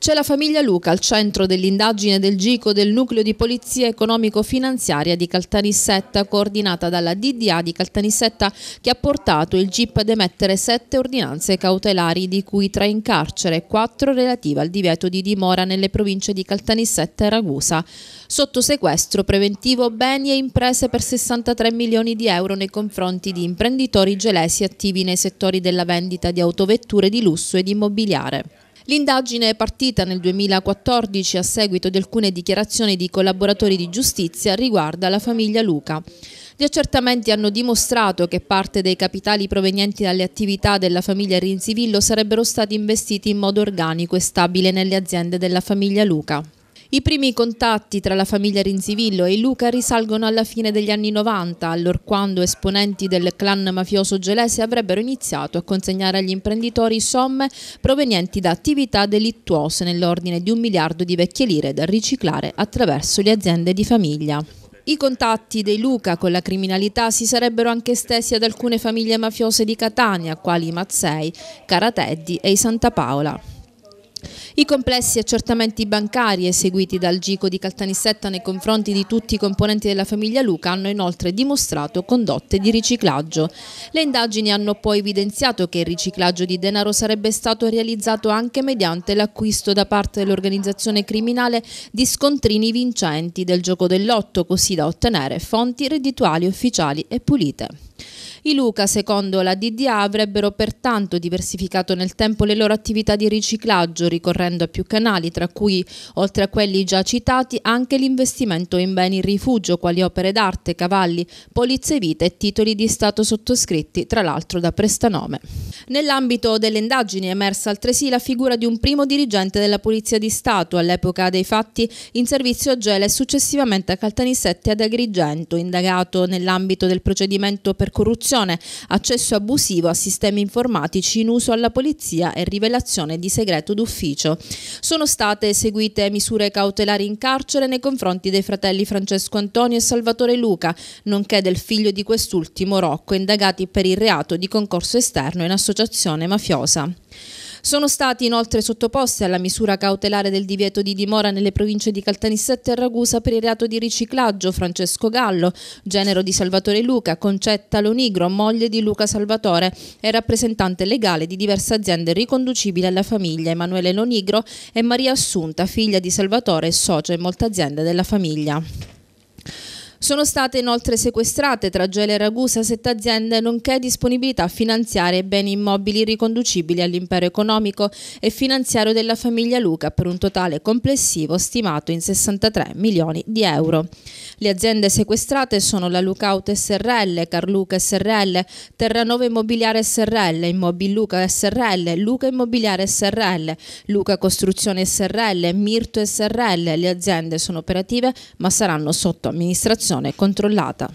C'è la famiglia Luca al centro dell'indagine del GICO del Nucleo di Polizia Economico-Finanziaria di Caltanissetta, coordinata dalla DDA di Caltanissetta, che ha portato il GIP ad emettere sette ordinanze cautelari, di cui tre in carcere e quattro relative al divieto di dimora nelle province di Caltanissetta e Ragusa. Sotto sequestro preventivo beni e imprese per 63 milioni di euro nei confronti di imprenditori gelesi attivi nei settori della vendita di autovetture di lusso ed immobiliare. L'indagine è partita nel 2014 a seguito di alcune dichiarazioni di collaboratori di giustizia riguardo alla famiglia Luca. Gli accertamenti hanno dimostrato che parte dei capitali provenienti dalle attività della famiglia Rinzivillo sarebbero stati investiti in modo organico e stabile nelle aziende della famiglia Luca. I primi contatti tra la famiglia Rinzivillo e Luca risalgono alla fine degli anni 90, allorquando esponenti del clan mafioso gelese avrebbero iniziato a consegnare agli imprenditori somme provenienti da attività delittuose nell'ordine di un miliardo di vecchie lire da riciclare attraverso le aziende di famiglia. I contatti dei Luca con la criminalità si sarebbero anche estesi ad alcune famiglie mafiose di Catania, quali i Mazzei, Carateddi e i Santa Paola. I complessi accertamenti bancari eseguiti dal Gico di Caltanissetta nei confronti di tutti i componenti della famiglia Luca hanno inoltre dimostrato condotte di riciclaggio. Le indagini hanno poi evidenziato che il riciclaggio di denaro sarebbe stato realizzato anche mediante l'acquisto da parte dell'organizzazione criminale di scontrini vincenti del gioco dell'otto, così da ottenere fonti reddituali ufficiali e pulite. I Luca, secondo la DDA, avrebbero pertanto diversificato nel tempo le loro attività di riciclaggio, ricorrendo a più canali, tra cui, oltre a quelli già citati, anche l'investimento in beni rifugio, quali opere d'arte, cavalli, polizze vite e titoli di Stato sottoscritti, tra l'altro da prestanome. Nell'ambito delle indagini è emersa altresì la figura di un primo dirigente della Polizia di Stato, all'epoca dei fatti in servizio a Gela e successivamente a Caltanissette ad Agrigento, indagato nell'ambito del procedimento per corruzione corruzione, accesso abusivo a sistemi informatici in uso alla polizia e rivelazione di segreto d'ufficio. Sono state eseguite misure cautelari in carcere nei confronti dei fratelli Francesco Antonio e Salvatore Luca, nonché del figlio di quest'ultimo Rocco, indagati per il reato di concorso esterno in associazione mafiosa. Sono stati inoltre sottoposti alla misura cautelare del divieto di dimora nelle province di Caltanissetta e Ragusa per il reato di riciclaggio Francesco Gallo, genero di Salvatore Luca, Concetta Lonigro, moglie di Luca Salvatore e rappresentante legale di diverse aziende riconducibili alla famiglia Emanuele Lonigro e Maria Assunta, figlia di Salvatore e socia in molte aziende della famiglia. Sono state inoltre sequestrate tra Gela e Ragusa sette aziende, nonché disponibilità finanziarie e beni immobili riconducibili all'impero economico e finanziario della famiglia Luca per un totale complessivo stimato in 63 milioni di euro. Le aziende sequestrate sono la Lookout SRL, Carluca SRL, Terranova Immobiliare SRL, Immobil Luca SRL, Luca Immobiliare SRL, Luca Costruzione SRL, Mirto SRL. Le aziende sono operative ma saranno sotto amministrazione persone controllata.